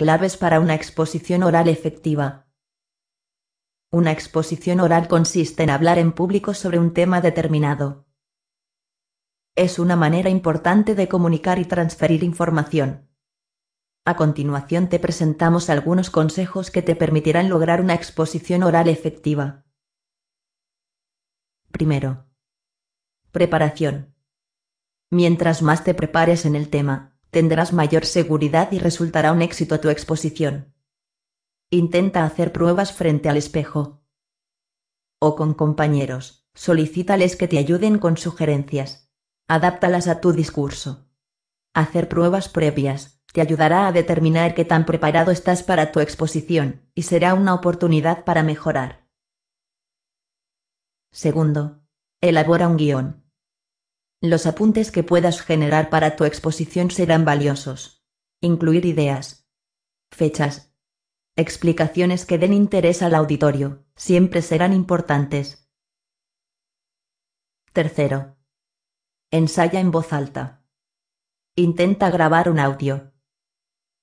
Claves para una exposición oral efectiva. Una exposición oral consiste en hablar en público sobre un tema determinado. Es una manera importante de comunicar y transferir información. A continuación te presentamos algunos consejos que te permitirán lograr una exposición oral efectiva. Primero. Preparación. Mientras más te prepares en el tema, tendrás mayor seguridad y resultará un éxito tu exposición. Intenta hacer pruebas frente al espejo. O con compañeros, solicítales que te ayuden con sugerencias. Adáptalas a tu discurso. Hacer pruebas previas te ayudará a determinar qué tan preparado estás para tu exposición, y será una oportunidad para mejorar. Segundo, elabora un guión. Los apuntes que puedas generar para tu exposición serán valiosos. Incluir ideas, fechas, explicaciones que den interés al auditorio, siempre serán importantes. Tercero. Ensaya en voz alta. Intenta grabar un audio.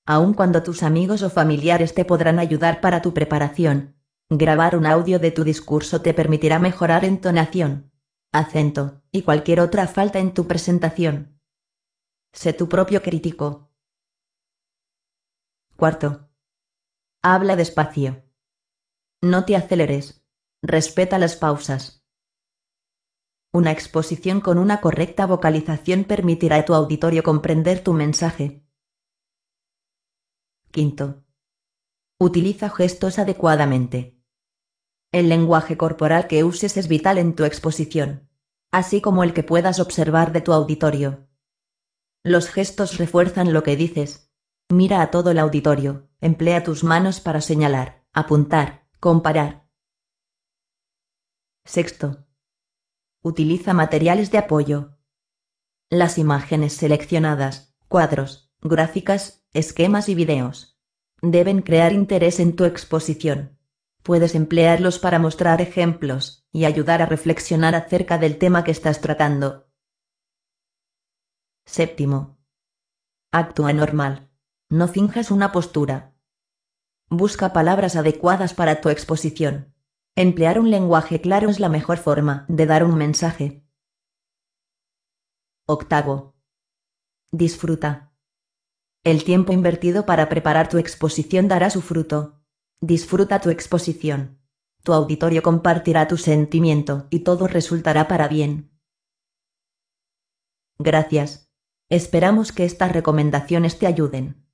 Aun cuando tus amigos o familiares te podrán ayudar para tu preparación, grabar un audio de tu discurso te permitirá mejorar entonación, acento y cualquier otra falta en tu presentación. Sé tu propio crítico. Cuarto. Habla despacio. No te aceleres. Respeta las pausas. Una exposición con una correcta vocalización permitirá a tu auditorio comprender tu mensaje. Quinto. Utiliza gestos adecuadamente. El lenguaje corporal que uses es vital en tu exposición, así como el que puedas observar de tu auditorio. Los gestos refuerzan lo que dices. Mira a todo el auditorio, emplea tus manos para señalar, apuntar, comparar. Sexto. Utiliza materiales de apoyo. Las imágenes seleccionadas, cuadros, gráficas, esquemas y videos. Deben crear interés en tu exposición. Puedes emplearlos para mostrar ejemplos y ayudar a reflexionar acerca del tema que estás tratando. Séptimo. Actúa normal. No finjas una postura. Busca palabras adecuadas para tu exposición. Emplear un lenguaje claro es la mejor forma de dar un mensaje. Octavo. Disfruta. El tiempo invertido para preparar tu exposición dará su fruto. Disfruta tu exposición. Tu auditorio compartirá tu sentimiento y todo resultará para bien. Gracias. Esperamos que estas recomendaciones te ayuden.